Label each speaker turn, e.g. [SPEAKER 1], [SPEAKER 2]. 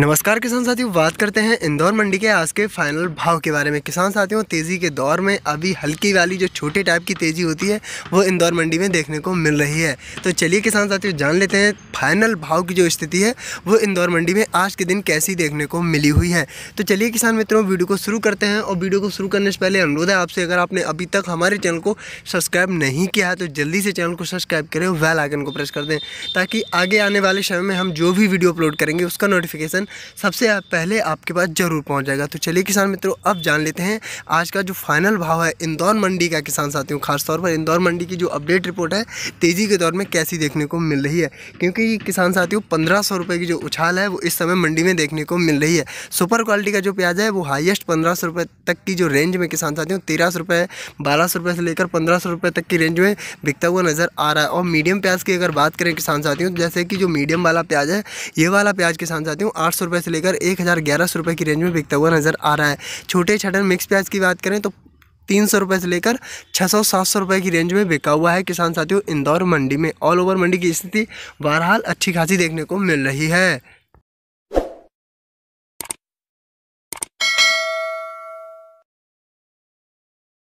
[SPEAKER 1] नमस्कार किसान साथियों बात करते हैं इंदौर मंडी के आज के फाइनल भाव के बारे में किसान साथियों तेज़ी के दौर में अभी हल्की वाली जो छोटे टाइप की तेज़ी होती है वो इंदौर मंडी में देखने को मिल रही है तो चलिए किसान साथियों जान लेते हैं फाइनल भाव की जो स्थिति है वो इंदौर मंडी में आज के दिन कैसी देखने को मिली हुई है तो चलिए किसान मित्रों वीडियो को शुरू करते हैं और वीडियो को शुरू करने से पहले अनुरोध है आपसे अगर आपने अभी तक हमारे चैनल को सब्सक्राइब नहीं किया है तो जल्दी से चैनल को सब्सक्राइब करें और वेल आइकन को प्रेस कर दें ताकि आगे आने वाले समय में हम जो भी वीडियो अपलोड करेंगे उसका नोटिफिकेशन सबसे पहले आपके पास ज़रूर पहुंच जाएगा तो चलिए किसान मित्रों अब जान लेते हैं आज का जो फाइनल भाव है इंदौर मंडी का किसान साथियों खासतौर पर इंदौर मंडी की जो अपडेट रिपोर्ट है तेज़ी के दौर में कैसी देखने को मिल रही है क्योंकि किसान साथियों पंद्रह सौ की जो उछाल है वो इस समय मंडी में देखने को मिल रही है सुपर क्वालिटी का जो प्याज है वो हाइएस्ट पंद्रह सौ तक की जो रेंज में किसान साथियों तेरह सौ रुपये बारह सौ रुपये से लेकर पंद्रह सौ रुपये तक की रेंज में बिकता हुआ नज़र आ रहा है और मीडियम प्याज की अगर बात करें किसान साथियों जैसे कि जो मीडियम वाला प्याज है ये वाला प्याज किसान साथियों आठ सौ रुपये से लेकर एक हज़ार ग्यारह सौ रुपये की रेंज में बिकता हुआ नज़र आ रहा है छोटे छठन मिक्स प्याज की बात करें तो तीन सौ रुपये से लेकर छः सौ सात सौ रुपये की रेंज में बिका हुआ है किसान साथियों इंदौर मंडी में ऑल ओवर मंडी की स्थिति बहरहाल अच्छी खासी देखने को मिल रही है